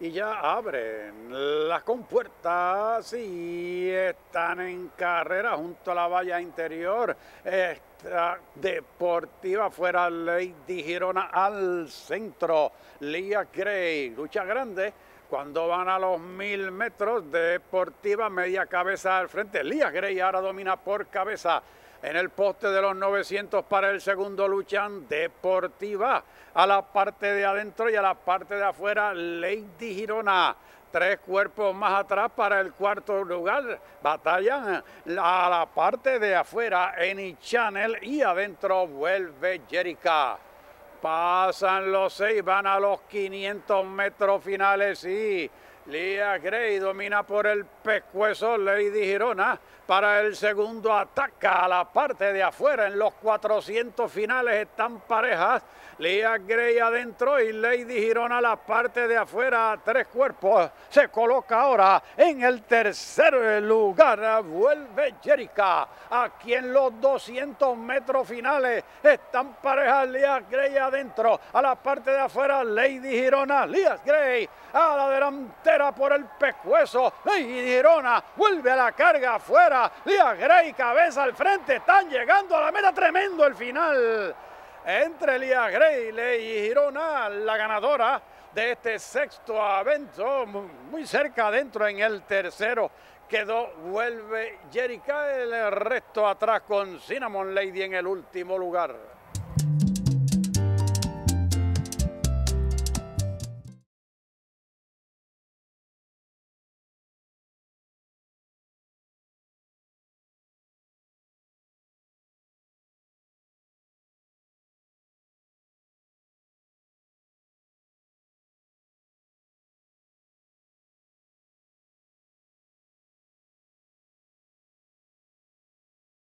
y ya abren las compuertas y están en carrera junto a la valla interior. esta deportiva fuera Lady Girona al centro. Lía Gray, lucha grande. Cuando van a los mil metros, Deportiva media cabeza al frente. Lía Gray ahora domina por cabeza en el poste de los 900 para el segundo luchan Deportiva. A la parte de adentro y a la parte de afuera, Lady Girona tres cuerpos más atrás para el cuarto lugar. Batallan a la parte de afuera Eni Channel y adentro vuelve Jerica. Pasan los seis, van a los 500 metros finales y Lia Grey domina por el pescuezo Lady Girona. Para el segundo ataca a la parte de afuera. En los 400 finales están parejas. Lia Grey adentro y Lady Girona a la parte de afuera. Tres cuerpos. Se coloca ahora en el tercer lugar. Vuelve Jerica. Aquí en los 200 metros finales están parejas. Lia Grey adentro. A la parte de afuera Lady Girona. Lia Grey a la por el pescuezo. Ley Girona vuelve a la carga afuera. Lía Gray cabeza al frente. Están llegando a la meta. Tremendo el final. Entre Lía Gray Ley Girona, la ganadora de este sexto evento Muy cerca adentro en el tercero quedó, vuelve Jerica, el resto atrás con Cinnamon Lady en el último lugar.